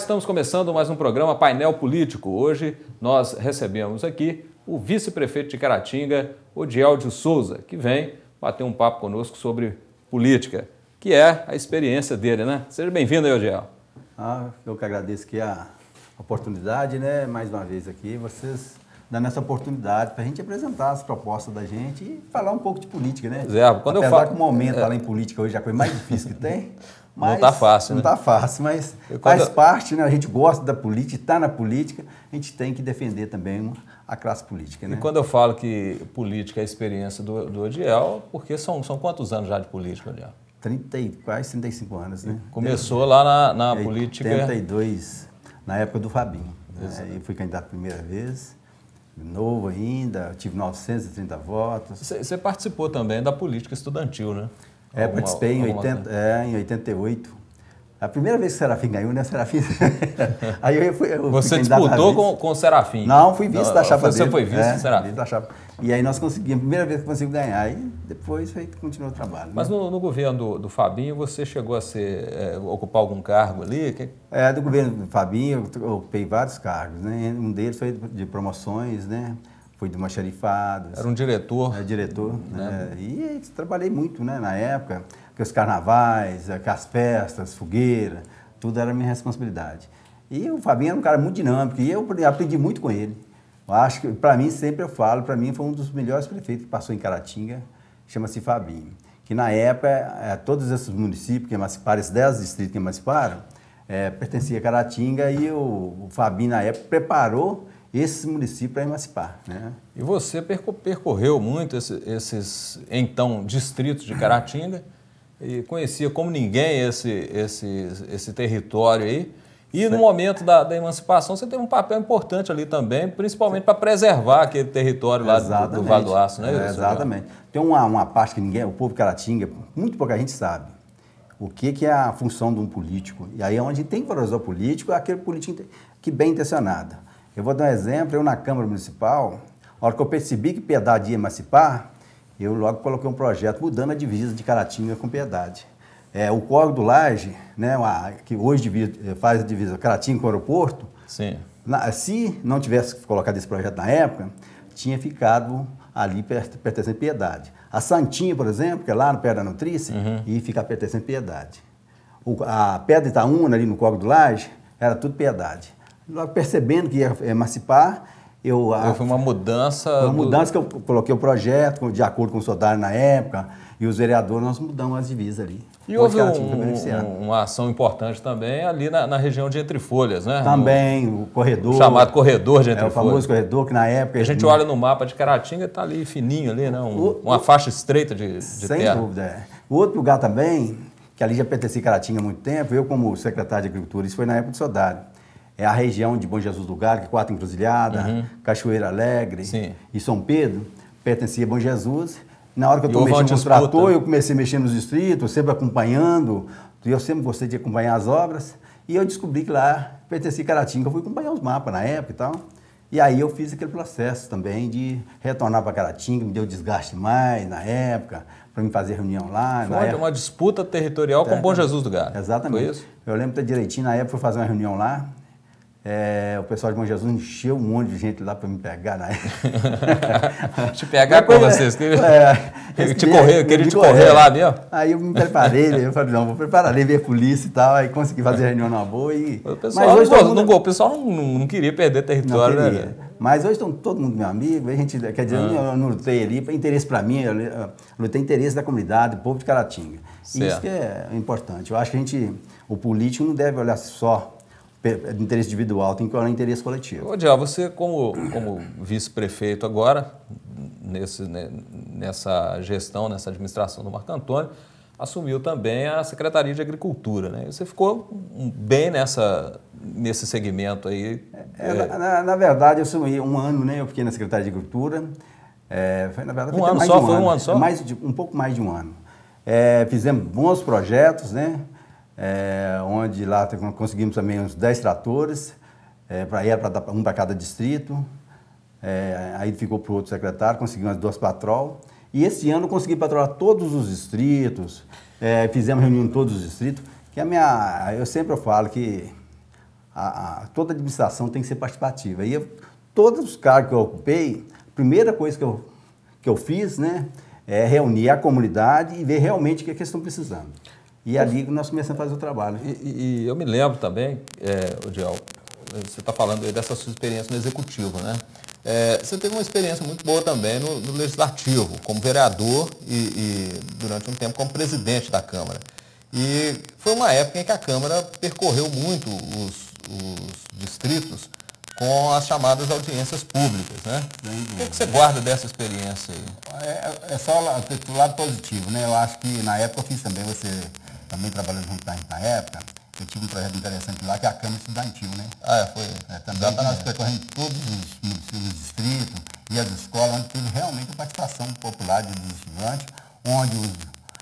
estamos começando mais um programa Painel Político. Hoje nós recebemos aqui o vice-prefeito de Caratinga, Odiel de Souza, que vem bater um papo conosco sobre política, que é a experiência dele, né? Seja bem-vindo aí, Odiel. Ah, eu que agradeço aqui a oportunidade, né? Mais uma vez aqui, vocês dando essa oportunidade para a gente apresentar as propostas da gente e falar um pouco de política, né? Zé, quando Apesar eu falo que o momento é... em política hoje é a coisa mais difícil que tem. Mas não está fácil, Não está né? fácil, mas quando... faz parte, né? A gente gosta da política, está na política, a gente tem que defender também a classe política, né? E quando eu falo que política é a experiência do, do Adiel, porque são, são quantos anos já de política, Adiel? 30, quase 35 anos, né? Começou Desde, lá na, na é, política... 32, na época do Fabinho. Né? Eu fui candidato a primeira vez, novo ainda, tive 930 votos. Você participou também da política estudantil, né? É, alguma, participei em, 80, é, em 88. A primeira vez que o Serafim ganhou, né? O Serafim. aí eu fui. Eu você disputou com, com o Serafim? Não, fui vice da chapa você dele. Você foi vice é, do Serafim? Vice da chapa. E aí nós conseguimos, a primeira vez que conseguimos ganhar, e depois aí continuou o trabalho. Né? Mas no, no governo do, do, Fabinho, você chegou a ser, é, ocupar algum cargo ali? Que... É, do governo do Fabinho eu ocupei vários cargos, né? Um deles foi de promoções, né? fui do Macharifado. Era um diretor. Era diretor. Né? né? E trabalhei muito né, na época, que os carnavais, as festas, fogueira, tudo era minha responsabilidade. E o Fabinho era um cara muito dinâmico e eu aprendi muito com ele. Eu acho que, para mim, sempre eu falo, para mim foi um dos melhores prefeitos que passou em Caratinga, chama-se Fabinho. Que na época, é, todos esses municípios que emanciparam, esses 10 distritos que emanciparam, é, pertencia a Caratinga e o, o Fabinho, na época, preparou esse município para emancipar. Né? E você percorreu muito esses, esses então distritos de Caratinga e conhecia como ninguém esse, esse, esse território aí. E no momento da, da, emancipação, você teve um papel importante ali também, principalmente para preservar aquele território lá exatamente. do, do Vado Aço, né? É, exatamente. Tem uma, uma parte que ninguém, o povo caratinga, muito pouca gente sabe o que, que é a função de um político. E aí é onde tem que valorizar o político, é aquele político que bem intencionado. Eu vou dar um exemplo, eu na Câmara Municipal, na hora que eu percebi que Piedade ia emancipar, eu logo coloquei um projeto mudando a divisa de Caratinga com Piedade. É, o córrego do Laje, né, que hoje divide, eh, faz a divisa Caratinga com o aeroporto, na, se não tivesse colocado esse projeto na época, tinha ficado ali pertencendo Piedade. A Santinha, por exemplo, que é lá no Pé da Nutrice, uhum. e fica pertencendo Piedade. O, a Pedra Itaúna, ali no córrego do Laje, era tudo Piedade. Logo percebendo que ia eh, emancipar, eu... Então, a, foi uma mudança... Uma do... mudança que eu coloquei o projeto de acordo com o sotário na época e os vereadores, nós mudamos as divisas ali. E houve um, uma ação importante também ali na, na, região de Entre Folhas, né? Também, o, o corredor. chamado corredor de é, Entre é, Folhas. É, o famoso corredor que na época... A gente olha no mapa de Caratinga, está ali fininho ali, né? Um, o, uma faixa estreita de, de sem terra. Sem dúvida, é. O outro lugar também, que ali já pertencia a Caratinga há muito tempo, eu como secretário de Agricultura, isso foi na época do Sodário é a região de Bom Jesus do Gargo, é Quarta Encruzilhada, uhum. Cachoeira Alegre Sim. e São Pedro, pertencia a Bom Jesus. Na hora que eu estou mexendo no trator, eu comecei mexer nos distritos, sempre acompanhando, e eu sempre gostei de acompanhar as obras, e eu descobri que lá pertencia Caratinga, eu fui acompanhar os mapas na época e tal. E aí eu fiz aquele processo também de retornar para Caratinga, me deu desgaste mais na época, para me fazer reunião lá. Foi uma, época... disputa territorial com Bom Jesus do Galo. Exatamente. Foi isso? Eu lembro direitinho, na época eu fui fazer uma reunião lá, é, o pessoal de Mão Jesus encheu um monte de gente lá para me pegar na época. te pegar com vocês. Que... É, te correr, queria te correr, correr lá mesmo. Aí eu me preparei, né? eu falei, não, vou preparar, levei a polícia e tal, aí consegui fazer a reunião na boa e. O pessoal, Mas hoje não, mundo... não, o pessoal não, não queria perder território, né, queria. né? Mas hoje estão todo mundo meu amigo, a gente, quer dizer, ah. eu não lutei ali, interesse para mim, eu lutei interesse da comunidade, do povo de Caratinga. Certo. Isso que é importante. Eu acho que a gente, o político não deve olhar só interesse individual tem que olhar interesse coletivo. Ô, Diá, você como, como vice-prefeito agora, nesse, nessa gestão, nessa administração do Marco Antônio, assumiu também a Secretaria de Agricultura, né? Você ficou bem nessa, nesse segmento aí. É, é... Na, na, verdade, eu assumi um ano, né? Eu fiquei na Secretaria de Agricultura. É, foi, na verdade, um ano só? Um foi ano. um ano só? É, mais de, um pouco mais de um ano. É, fizemos bons projetos, né? é, onde lá conseguimos também uns 10 tratores, é, para ir para um para cada distrito. É, aí ficou para o outro secretário, conseguimos as duas patrol. E esse ano consegui patrolar todos os distritos, é, fizemos reunião em todos os distritos, que a minha, eu sempre falo que a, a, toda administração tem que ser participativa. E eu, todos os cargos que eu ocupei, a primeira coisa que eu, que eu fiz, né, é reunir a comunidade e ver realmente o que, é que eles estão precisando. E ali nós começamos a fazer o trabalho. E, e eu me lembro também, é, Odiel, você está falando aí dessa sua experiência no executivo, né? É, você teve uma experiência muito boa também no, no legislativo, como vereador e, e, durante um tempo como presidente da Câmara. E foi uma época em que a Câmara percorreu muito os, os distritos com as chamadas audiências públicas, né? O que, é que, você guarda dessa experiência aí? É, é só o lado positivo, né? Eu acho que na época eu fiz também, você também trabalhando junto da gente na época, eu tive um projeto interessante lá, que é a Câmara Estudantil, né? Ah, é, foi. É, também para tá nós né? percorrendo todos os municípios distrito e as escolas, onde teve realmente a participação popular dos estudantes, onde os,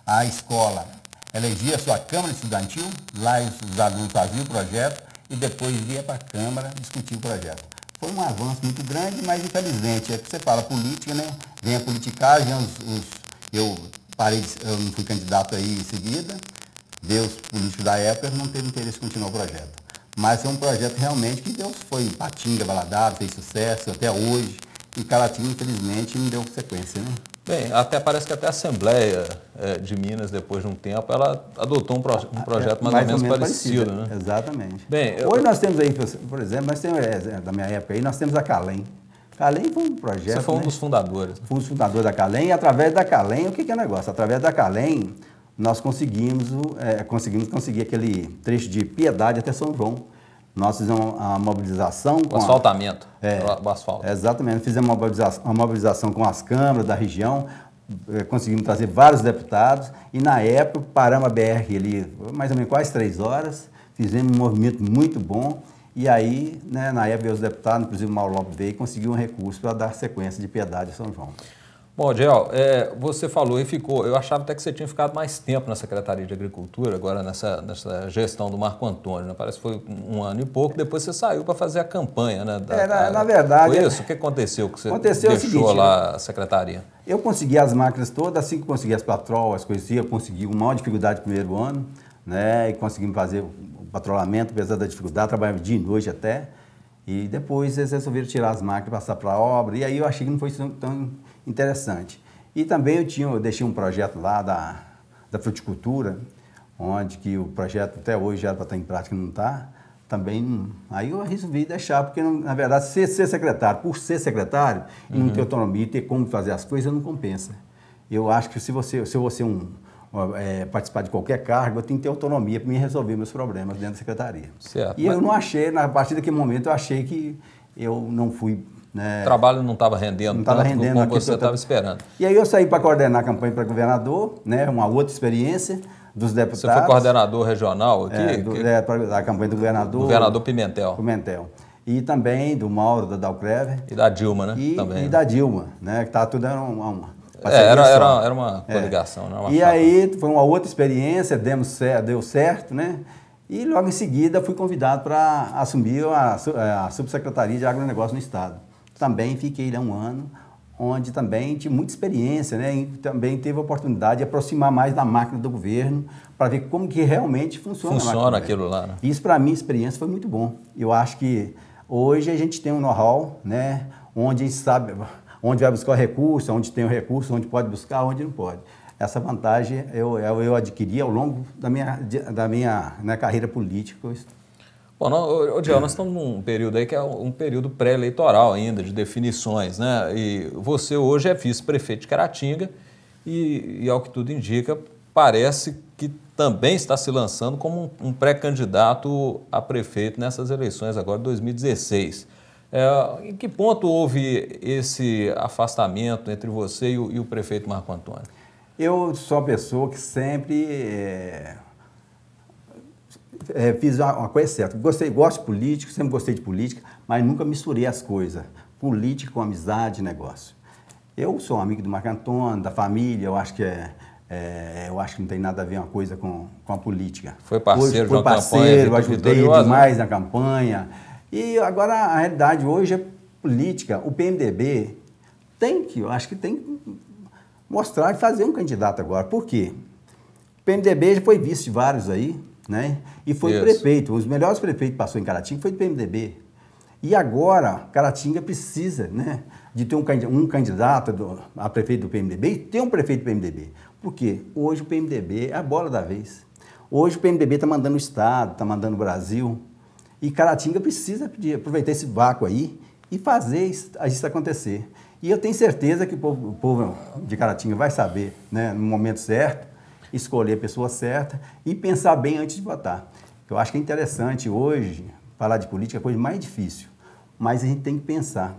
a escola elegia a sua Câmara Estudantil, lá os alunos faziam o projeto e depois ia para a Câmara discutir o projeto. Foi um avanço muito grande, mas infelizmente, é que você fala política, né? Vem a politicagem, os, os eu parei, eu não fui candidato aí em seguida, Deus, político da época, não teve interesse em continuar o projeto. Mas é um projeto realmente que Deus foi em Patinga, Valadares, fez sucesso até hoje. E Caratinga, infelizmente, não deu sequência, né? Bem, até parece que até a Assembleia é, de Minas, depois de um tempo, ela adotou um, pro, um é, projeto mais, mais, ou, menos, ou menos parecido, parecido, né? Exatamente. Bem, Hoje eu... nós temos aí, por exemplo, nós temos, é, é, da minha época aí, nós temos a Calem. Calem foi um projeto... Você foi um né? dos fundadores. Né? Foi um dos fundadores da Calem e através da Calem, o que, que é o negócio? Através da Calem, nós conseguimos, é, conseguimos conseguir aquele trecho de Piedade até São João. Nós fizemos uma mobilização... O asfaltamento, é, a, é, o asfalto. Exatamente, fizemos uma mobilização, uma mobilização com as câmaras da região, é, conseguimos trazer vários deputados e na época paramos a BR ali mais ou menos quase três horas, fizemos um movimento muito bom e aí, né, na época, os deputados, inclusive o Mauro Lopes veio, conseguiu um recurso para dar sequência de piedade a São João. Bom, Adiel, é, você falou e ficou. Eu achava até que você tinha ficado mais tempo na Secretaria de Agricultura, agora nessa, nessa gestão do Marco Antônio. Né? Parece que foi um ano e pouco. Depois você saiu para fazer a campanha, né? Da, é, na, na, verdade. Foi é, isso? O que aconteceu que você aconteceu é deixou seguinte, lá a secretaria? Eu consegui as máquinas todas, assim que consegui as patroas, as coisas, assim, eu consegui uma maior dificuldade no primeiro ano, né? E conseguimos fazer o patrulhamento, apesar da dificuldade, trabalhava dia e noite até. E depois eles resolveram tirar as máquinas, passar para a obra. E aí eu achei que não foi tão interessante. E também eu tinha, eu deixei um projeto lá da, da fruticultura, onde que o projeto até hoje era para estar tá em prática e não está. Também, aí eu resolvi deixar, porque não, na verdade, ser, ser, secretário, por ser secretário, uhum. e não ter uhum. autonomia e ter como fazer as coisas, não compensa. Eu acho que se você, se você um, é, participar de qualquer cargo, eu tenho que ter autonomia para me resolver meus problemas dentro da secretaria. Certo. E Mas... eu não achei, na, a partir daquele momento, eu achei que eu não fui né? O trabalho não estava rendendo não tava rendendo como você estava esperando. E aí eu saí para coordenar a campanha para governador, né? uma outra experiência dos deputados. Você foi coordenador regional aqui? É, do, que... é, da campanha do governador. Governador Pimentel. Pimentel. E também do Mauro, da Dalcrever. E da Dilma, né? E, também, e né? da Dilma, né? Que tá tudo era uma... uma é, era, era, era, uma é. coligação, é. né? Uma e chapa. aí foi uma outra experiência, demos, deu certo, né? E logo em seguida fui convidado para assumir a, a subsecretaria de agronegócio no Estado também fiquei lá um ano, onde também tive muita experiência, né? E também teve a oportunidade de aproximar mais da máquina do governo para ver como que realmente funciona. Funciona né? aquilo lá. Né? Isso para mim experiência foi muito bom. Eu acho que hoje a gente tem um know-how, né? Onde a gente sabe onde vai buscar recurso, onde tem o recurso, onde pode buscar, onde não pode. Essa vantagem eu, eu, eu adquiri ao longo da minha, da minha né, carreira política. Bom, nós, Diel, nós estamos num período aí que é um período pré-eleitoral ainda, de definições, né? E você hoje é vice-prefeito de Caratinga e, e, ao que tudo indica, parece que também está se lançando como um, um pré-candidato a prefeito nessas eleições agora de 2016. É, em que ponto houve esse afastamento entre você e o, e o prefeito Marco Antônio? Eu sou uma pessoa que sempre é, é, fiz uma coisa certa. Gostei, gosto de política, sempre gostei de política, mas nunca misturei as coisas. Política com amizade, negócio. Eu sou um amigo do Marco Antônio, da família, eu acho que é, é, eu acho que não tem nada a ver uma coisa com, com a política. Foi parceiro, hoje, foi parceiro, campanha, ajudei vitorioso. Né? demais na campanha. E agora a realidade hoje é política. O PMDB tem que, eu acho que tem que mostrar e fazer um candidato agora. Por quê? O PMDB já foi visto de vários aí, né? E foi Isso. prefeito. Um dos melhores prefeitos que passou em Caratinga foi do PMDB. E agora, Caratinga precisa, né? De ter um, um candidato do, a prefeito do PMDB e ter um prefeito do PMDB. por quê hoje o PMDB é a bola da vez. Hoje o PMDB está mandando o Estado, está mandando o Brasil. E Caratinga precisa de aproveitar esse vácuo aí e fazer isso acontecer. E eu tenho certeza que o povo, o povo de Caratinga vai saber, né, no momento certo, escolher a pessoa certa e pensar bem antes de votar. Eu acho que é interessante hoje falar de política, é a coisa mais difícil, mas a gente tem que pensar.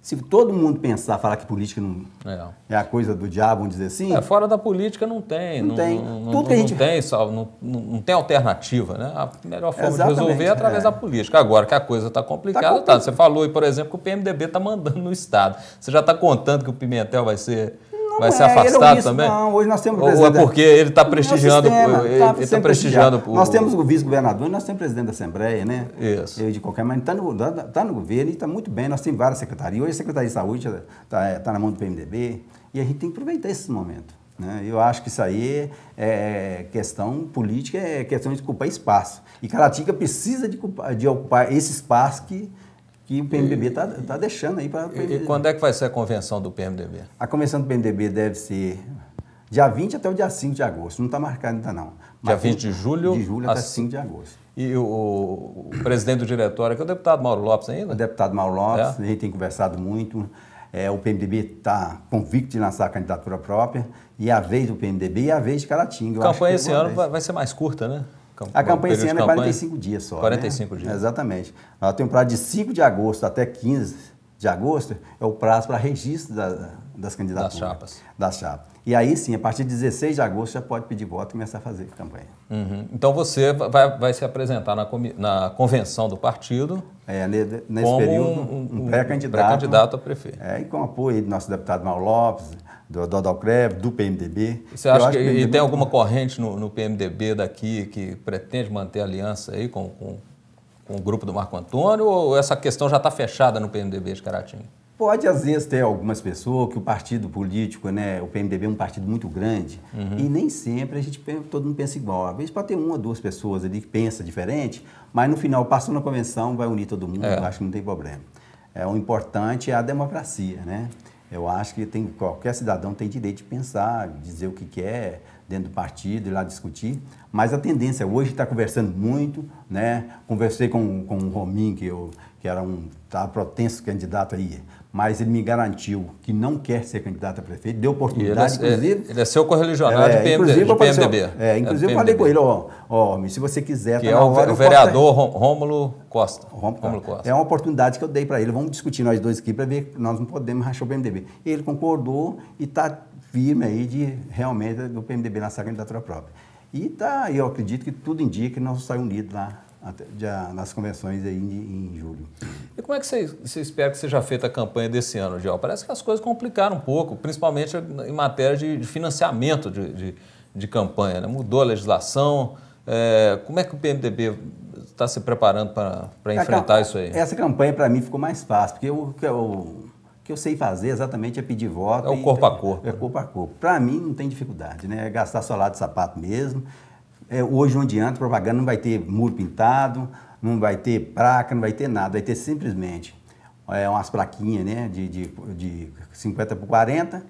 Se todo mundo pensar, falar que política não é, é a coisa do diabo, vamos dizer assim. É, fora da política não tem. Não, não tem. Não, Tudo não, que a gente. Não tem, só, não, não tem alternativa, né? A melhor forma Exatamente, de resolver é através é. da política. Agora que a coisa está complicada, tá, tá. Você falou, por exemplo, que o PMDB está mandando no Estado. Você já está contando que o Pimentel vai ser vai é, ser é afastado também? Não, hoje nós temos o presidente. Ou é porque ele está prestigiando, sistema, ele está tá, tá prestigiando. Por... Nós temos o vice-governador e nós temos o presidente da Assembleia, né? Isso. Eu, de qualquer maneira, está no, tá, tá no governo e está muito bem. Nós temos várias secretarias. Hoje a Secretaria de Saúde está tá, tá na mão do PMDB e a gente tem que aproveitar esse momento. Né? Eu acho que isso aí é, é questão política, é questão de ocupar espaço. E Caratinga precisa de, de ocupar esse espaço que que o PMDB está tá deixando aí para... E, quando é que vai ser a convenção do PMDB? A convenção do PMDB deve ser dia 20 até o dia 5 de agosto. Não está marcado ainda não. Mas dia 20 de julho? De julho até 5 de agosto. E o, o, presidente do diretório, que é o deputado Mauro Lopes ainda? O deputado Mauro Lopes, é. a gente tem conversado muito. É, o PMDB está convicto de lançar a candidatura própria. E é a vez do PMDB e é a vez de Caratinga. A campanha é esse ano vai, vai ser mais curta, né? a campanha esse ano é 45 dias só. 45 né? dias. Exatamente. Ela tem um prazo de 5 de agosto até 15 de agosto, é o prazo para registro da, das candidaturas. Das chapas. Das chapas. E aí sim, a partir de 16 de agosto já pode pedir voto e começar a fazer campanha. Uhum. Então você vai, vai se apresentar na, na convenção do partido. É, nesse como período, um, um, um pré-candidato. Pré-candidato a prefeito. É, e com apoio do nosso deputado Mauro Lopes, do, do Adalcrev, do PMDB. E você acha que, que PMDB... e tem alguma corrente no, no, PMDB daqui que pretende manter aliança aí com, com, com, o grupo do Marco Antônio ou essa questão já está fechada no PMDB de Caratinga? Pode, às vezes, ter algumas pessoas que o partido político, né, o PMDB é um partido muito grande uhum. e nem sempre a gente todo mundo pensa igual. Às vezes pode ter uma ou duas pessoas ali que pensa diferente, mas no final, passou na convenção, vai unir todo mundo, é. eu acho que não tem problema. É, o importante é a democracia, né? Eu acho que tem, qualquer cidadão tem direito de pensar, dizer o que quer dentro do partido, e lá discutir. Mas a tendência hoje está conversando muito, né? Conversei com, com o Rominho que, eu, que era um tá, protenso candidato aí mas ele me garantiu que não quer ser candidato a prefeito, deu oportunidade, ele é, inclusive... Ele é seu correligionário é, de, PMD, de PMDB. é, inclusive é eu falei com ele, ó, ó, se você quiser... Que tá é o, hora, o vereador Rômulo Costa. Tá. Rômulo Costa. É uma oportunidade que eu dei para ele, vamos discutir nós dois aqui para ver que nós não podemos rachar o PMDB. Ele concordou e está firme aí de realmente do PMDB na sua candidatura própria. E tá, eu acredito que tudo indica que nós saímos unidos lá até, já, nas convenções aí em, em julho. E como é que você, espera que seja feita a campanha desse ano, Gel? Parece que as coisas complicaram um pouco, principalmente em matéria de financiamento de, de, de campanha. Né? Mudou a legislação. É, como é que o PMDB está se preparando para enfrentar a, isso aí? Essa campanha, para mim, ficou mais fácil, porque o que eu, que eu sei fazer exatamente é pedir voto. É o corpo e, a corpo. É né? corpo a corpo. Para mim, não tem dificuldade, né? É gastar solado de sapato mesmo é, hoje em a propaganda não vai ter muro pintado, não vai ter placa, não vai ter nada, vai ter simplesmente é, umas plaquinhas né, de, de, de 50 por 40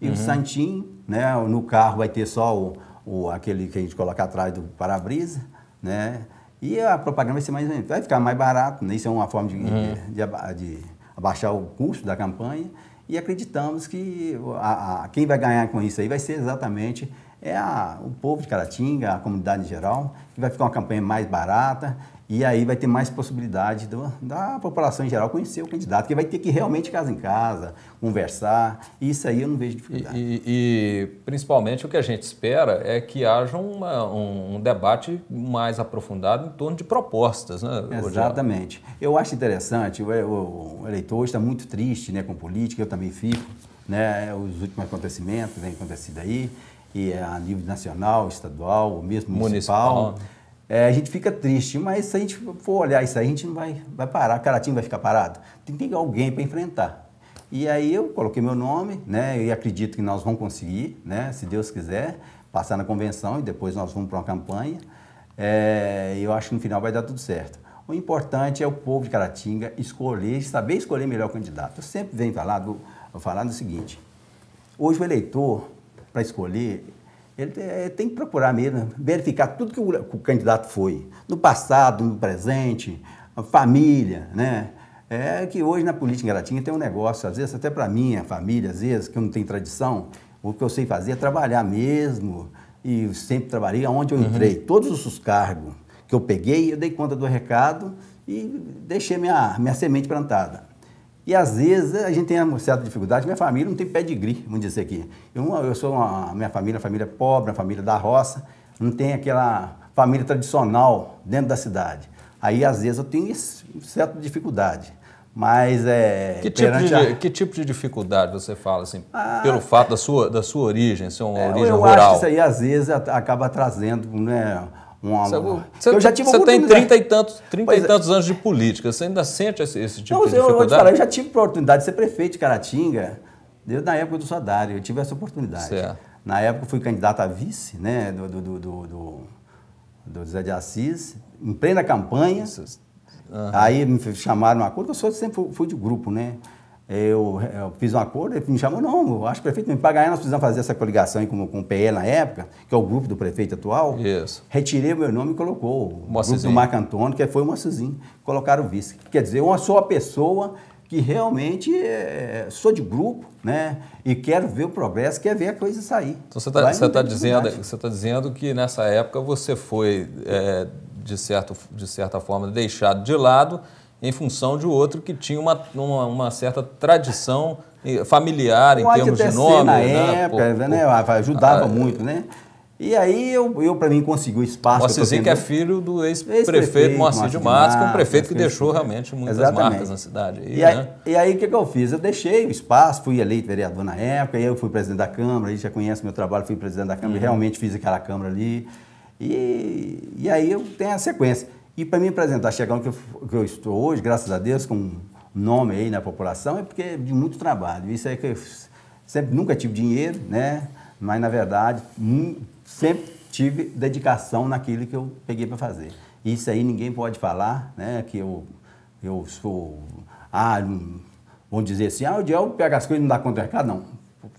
e uhum. o santinho, né, no carro vai ter só o, o, aquele que a gente coloca atrás do para-brisa, né, e a propaganda vai ser mais vai ficar mais barato, né, isso é uma forma de, uhum. de, de, de abaixar o custo da campanha e acreditamos que a, a, quem vai ganhar com isso aí vai ser exatamente é a, o povo de Caratinga, a comunidade em geral, que vai ficar uma campanha mais barata e aí vai ter mais possibilidade do, da população em geral conhecer o candidato, que vai ter que realmente casa em casa, conversar. Isso aí eu não vejo dificuldade. E, e, e principalmente o que a gente espera é que haja uma, um, um, debate mais aprofundado em torno de propostas. Né, Exatamente. Eu acho interessante, o, é, o, o eleitor hoje está muito triste né, com política, eu também fico. Né, os últimos acontecimentos que têm acontecido aí e é a nível nacional, estadual, ou mesmo municipal, municipal. É, a gente fica triste, mas se a gente for olhar isso aí, a gente não vai, vai parar, o Caratinga vai ficar parado. Tem que ter alguém para enfrentar. E aí eu coloquei meu nome, né, e acredito que nós vamos conseguir, né, se Deus quiser, passar na convenção e depois nós vamos para uma campanha. É, eu acho que no final vai dar tudo certo. O importante é o povo de Caratinga escolher, saber escolher melhor o candidato. Eu sempre venho falar do, falando o seguinte: hoje o eleitor para escolher, ele eh, tem que procurar mesmo, né? verificar tudo que o, candidato foi, no passado, no presente, a família, né? É que hoje na política galatinha tem um negócio, às vezes até para mim, a família, às vezes, que eu não tenho tradição, o que eu sei fazer é trabalhar mesmo, e sempre trabalhei onde eu uhum. entrei. Uhum. Todos os cargos que eu peguei, eu dei conta do recado e deixei minha, minha semente plantada. E às vezes eh, a gente tem uma certa dificuldade. Minha família não tem pé pedigree, vamos dizer aqui. Eu, eu sou uma, minha família, uma família pobre, uma família da roça, não tem aquela família tradicional dentro da cidade. Aí às vezes eu tenho certa dificuldade. Mas é. Que tipo, de, a... que tipo de dificuldade você fala, assim, ah, pelo fato da sua, da sua origem, ser uma é, origem eu rural? Eu acho que isso aí às vezes acaba trazendo, né? uma. uma... Você, eu já tive Você tem trinta e tantos, 30 e é. tantos é. anos de política, você ainda sente esse, esse tipo não, de eu, dificuldade? Eu, falar, eu já tive a oportunidade de ser prefeito de Caratinga, desde na época do Sadário, eu tive essa oportunidade. Certo. Na época fui candidato a vice, né, do, do, do, do, do Zé de Assis, em plena campanha. Uhum. Aí me chamaram a cor, eu sempre fui de grupo, né? Eu, eu, fiz um acordo, ele me chamou, não, eu acho que o prefeito, me ganhar, nós precisamos fazer essa coligação com, com o PE na época, que é o grupo do prefeito atual. Isso. Retirei o meu nome e colocou o grupo do Marco Antônio, que foi o Mocezinho, colocaram o vice. Quer dizer, eu sou a pessoa que realmente é, sou de grupo, né? E quero ver o progresso, quero ver a coisa sair. Então você está tá, tá dizendo, você tá dizendo que nessa época você foi, é, de, certo, de certa forma, deixado de lado em função de outro que tinha uma, uma, uma certa tradição eh, familiar em termos de nome. Na né? época, por, né? Ah, ajudava ah, muito, né? E aí eu, eu para mim, consegui o espaço. Moacirzinho que, que é filho do ex-prefeito ex Moacir de Matos, que é um prefeito que deixou né? realmente muitas Exatamente. marcas na cidade. E, e aí, né? e aí o que, que eu fiz? Eu deixei o espaço, fui eleito vereador na época, aí eu fui presidente da Câmara, aí já conhece meu trabalho, fui presidente da Câmara, uhum. realmente fiz aquela Câmara ali. E, e aí eu tenho a sequência. E para mim, por exemplo, tá chegando que eu, que eu estou hoje, graças a Deus, com um nome aí na população, é porque é de muito trabalho. Isso é que eu sempre nunca tive dinheiro, né? Mas na verdade, sempre tive dedicação naquilo que eu peguei para fazer. Isso aí ninguém pode falar, né? Que eu eu sou ah, vão dizer assim, ah, o Diel pega as coisas e não dá conta do recado, não.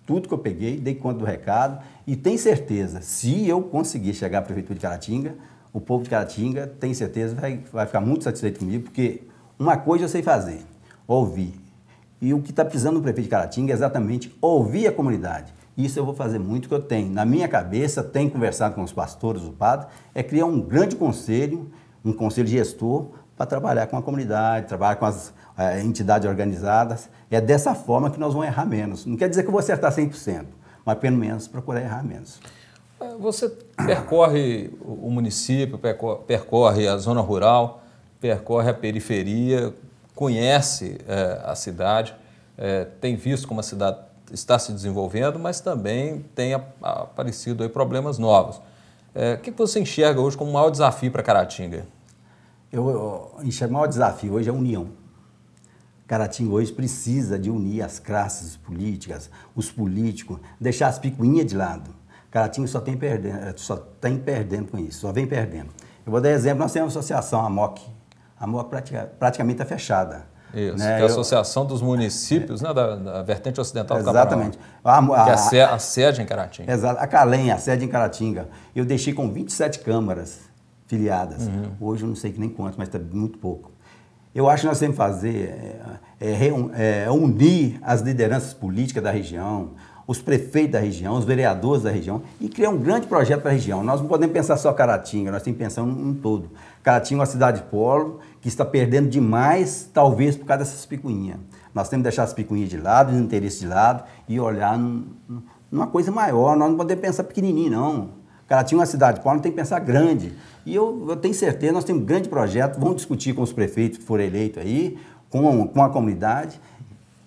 Tudo que eu peguei, dei conta do recado e tem certeza, se eu conseguir chegar à prefeitura de Caratinga, o povo de Caratinga, tenho certeza, vai, vai ficar muito satisfeito comigo, porque uma coisa eu sei fazer, ouvir. E o que está precisando do prefeito de Caratinga é exatamente ouvir a comunidade. Isso eu vou fazer muito que eu tenho. Na minha cabeça, tenho conversado com os pastores, o padre, é criar um grande conselho, um conselho gestor, para trabalhar com a comunidade, trabalhar com as eh, entidades organizadas. É dessa forma que nós vamos errar menos. Não quer dizer que eu vou acertar 100%, mas pelo menos procurar errar menos. Você percorre o município, percorre a zona rural, percorre a periferia, conhece é, a cidade, é, tem visto como a cidade está se desenvolvendo, mas também tem aparecido aí problemas novos. É, o que você enxerga hoje como o maior desafio para Caratinga? Eu, eu enxergo o maior desafio hoje é a união. Caratinga hoje precisa de unir as classes políticas, os políticos, deixar as picuinhas de lado Caratinga só tem perdendo, é, só tem perdendo com isso, só vem perdendo. Eu vou dar exemplo, nós temos uma associação, a MOC. A MOC pratica, praticamente está fechada. Isso, né? que é a Associação eu, dos Municípios é, né, da, da, Vertente Ocidental exatamente. do Exatamente. A, a, que é a, a, sede em Caratinga. Exato, a Calém, a sede em Caratinga. Eu deixei com 27 câmaras filiadas. Uhum. Hoje eu não sei nem quanto, mas está muito pouco. Eu acho que nós temos que fazer é, é, é, unir as lideranças políticas da região, os prefeitos da região, os vereadores da região e criar um grande projeto para a região. Nós não podemos pensar só Caratinga, nós temos que pensar um, um todo. Caratinga é uma cidade polo que está perdendo demais, talvez por causa dessas picuinhas. Nós temos que deixar as picuinhas de lado, os interesses de lado e olhar num, numa coisa maior. Nós não podemos pensar pequenininho, não. Caratinga é uma cidade polo, tem que pensar grande. E eu, eu tenho certeza, nós temos um grande projeto, vamos discutir com os prefeitos que foram eleitos aí, com, com a comunidade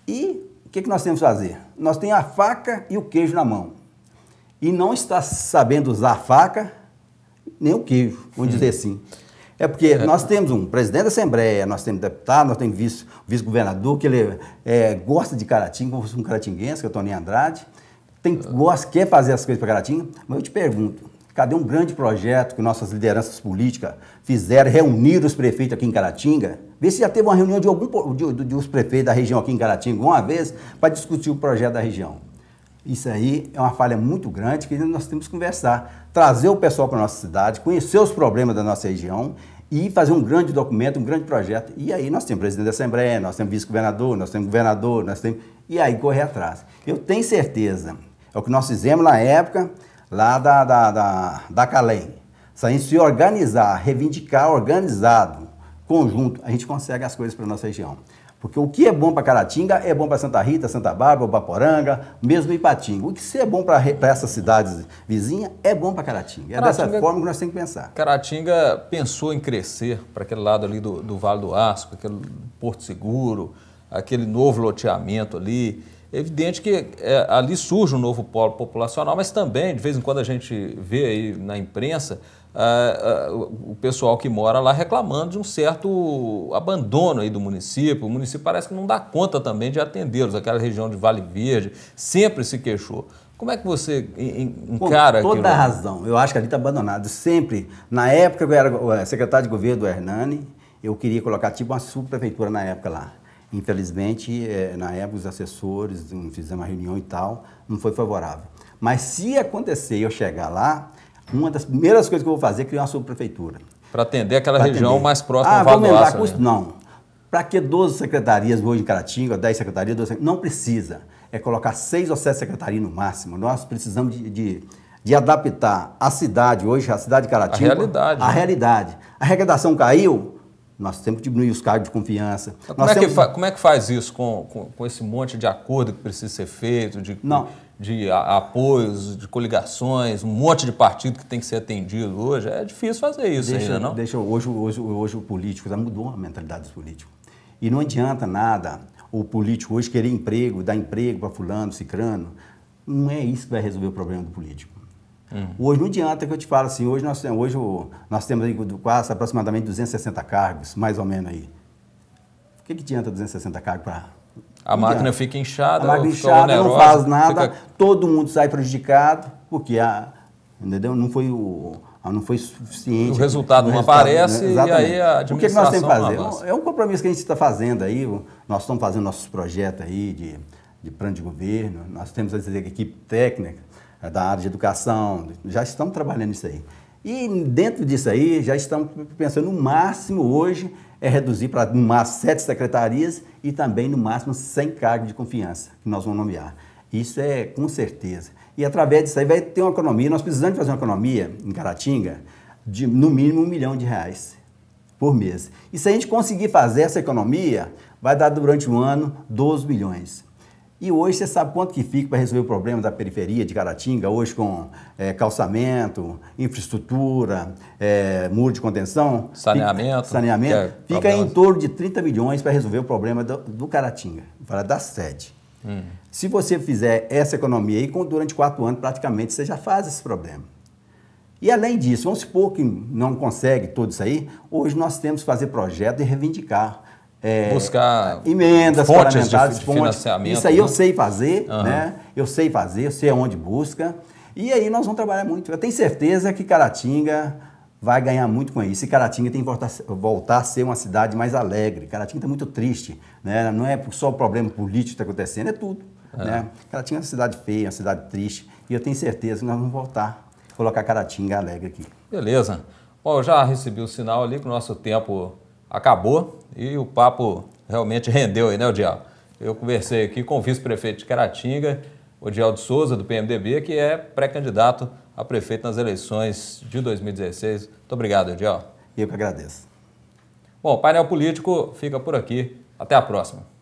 e que, que nós temos que fazer? Nós temos a faca e o queijo na mão. E não está sabendo usar a faca nem o queijo, vamos dizer assim. É porque é. nós temos um presidente da Assembleia, nós temos deputado, nós temos vice-governador, que ele é, gosta de Caratinga, como um caratinguense, que é o Toninho Andrade, tem, ah. gosta, quer fazer as coisas para Caratinga, mas eu te pergunto, cadê um grande projeto que nossas lideranças políticas fizeram, reuniram os prefeitos aqui em Caratinga, Vê se já teve uma reunião de algum de, de, de, os prefeitos da região aqui em Caratinga uma vez para discutir o projeto da região. Isso aí é uma falha muito grande que nós temos que conversar, trazer o pessoal para a nossa cidade, conhecer os problemas da nossa região e fazer um grande documento, um grande projeto. E aí nós temos presidente da Assembleia, nós temos vice-governador, nós temos governador, nós temos. E aí correr atrás. Eu tenho certeza, é o que nós fizemos na época lá da, da, da, da Calem. Se a gente se organizar, reivindicar organizado, conjunto, a gente consegue as coisas para nossa região. Porque o que é bom para Caratinga é bom para Santa Rita, Santa Bárbara, Baporanga, mesmo Ipatinga. O que se é bom para essas cidades vizinhas é bom para Caratinga. É Caratinga, dessa forma que nós temos que pensar. Caratinga pensou em crescer para aquele lado ali do, do Vale do Aço, aquele Porto Seguro, aquele novo loteamento ali. É evidente que é, ali surge um novo polo populacional, mas também, de vez em quando, a gente vê aí na imprensa ah, ah, o pessoal que mora lá reclamando de um certo abandono aí do município. O município parece que não dá conta também de atendê-los. Aquela região de Vale Verde sempre se queixou. Como é que você encara Com toda a razão. Eu acho que ali está abandonado. Sempre. Na época que eu era eh, secretário de governo do Hernani, eu queria colocar tipo uma subprefeitura na época lá. Infelizmente, é, na época, os assessores, fizeram fizemos uma reunião e tal, não foi favorável. Mas se acontecer eu chegar lá, uma das primeiras coisas que eu vou fazer é criar uma subprefeitura. Para atender aquela pra região atender. mais próxima ah, ao Vale do Aço. Custo? Né? Não. Para que 12 secretarias hoje em Caratinga, 10 secretarias, 12 secretarias? Não precisa. É colocar 6 ou 7 secretarias no máximo. Nós precisamos de, de, de, adaptar a cidade hoje, a cidade de Caratinga. A realidade. A né? realidade. A arrecadação caiu, nós temos que diminuir os cargos de confiança. como, é temos... que como é que faz isso com, com, com, esse monte de acordo que precisa ser feito, de, Não. de apoios, de coligações, um monte de partido que tem que ser atendido hoje? É difícil fazer isso deixa, ainda, não? Deixa, hoje, hoje, hoje o político já mudou a mentalidade dos políticos. E não adianta nada o político hoje querer emprego, dar emprego para fulano, cicrano. Não é isso que vai resolver o problema do político. Hum. Hoje não adianta que eu te falo assim, hoje nós, hoje nós temos aí quase aproximadamente 260 cargos, mais ou menos aí. O que, que adianta 260 cargos para a máquina fica inchada, a máquina inchada não faz nada, fica... todo mundo sai prejudicado, porque a, entendeu? não, foi o, não foi suficiente. O resultado não aparece né? e aí a administração O que, nós temos que fazer? É um compromisso que a gente está fazendo aí, nós estamos fazendo nossos projetos aí de, de plano de governo, nós temos a equipe técnica, é da área de educação, já estamos trabalhando isso aí. E dentro disso aí, já estamos pensando no máximo hoje é reduzir para no máximo sete secretarias e também no máximo 100 cargos de confiança que nós vamos nomear. Isso é com certeza. E através disso aí vai ter uma economia, nós precisamos fazer uma economia em Caratinga de no mínimo um milhão de reais por mês. E se a gente conseguir fazer essa economia, vai dar durante um ano 12 milhões. E hoje você sabe quanto que fica para resolver o problema da periferia de Caratinga, hoje com é, calçamento, infraestrutura, é, muro de contenção. Saneamento. Fica, saneamento. É fica em torno de 30 milhões para resolver o problema do, do Caratinga, para da sede. Hum. Se você fizer essa economia aí, durante quatro anos praticamente você já faz esse problema. E além disso, vamos supor que não consegue tudo isso aí, hoje nós temos que fazer projeto e reivindicar é, buscar emendas fontes de, financiamento. Isso aí né? eu sei fazer, uhum. né? Eu sei fazer, eu sei aonde busca. E aí nós vamos trabalhar muito. Eu tenho certeza que Caratinga vai ganhar muito com isso. E Caratinga tem que voltar, voltar a ser uma cidade mais alegre. Caratinga está muito triste, né? Não é só o problema político que está acontecendo, é tudo. É. Né? Caratinga é uma cidade feia, uma cidade triste. E eu tenho certeza que nós vamos voltar a colocar Caratinga alegre aqui. Beleza. Bom, eu já recebi o um sinal ali que o nosso tempo acabou e o papo realmente rendeu aí, né, Odial? Eu conversei aqui com o vice-prefeito de Caratinga, Odial de Souza, do PMDB, que é pré-candidato a prefeito nas eleições de 2016. Muito obrigado, Odial. Eu que agradeço. Bom, o painel político fica por aqui. Até a próxima.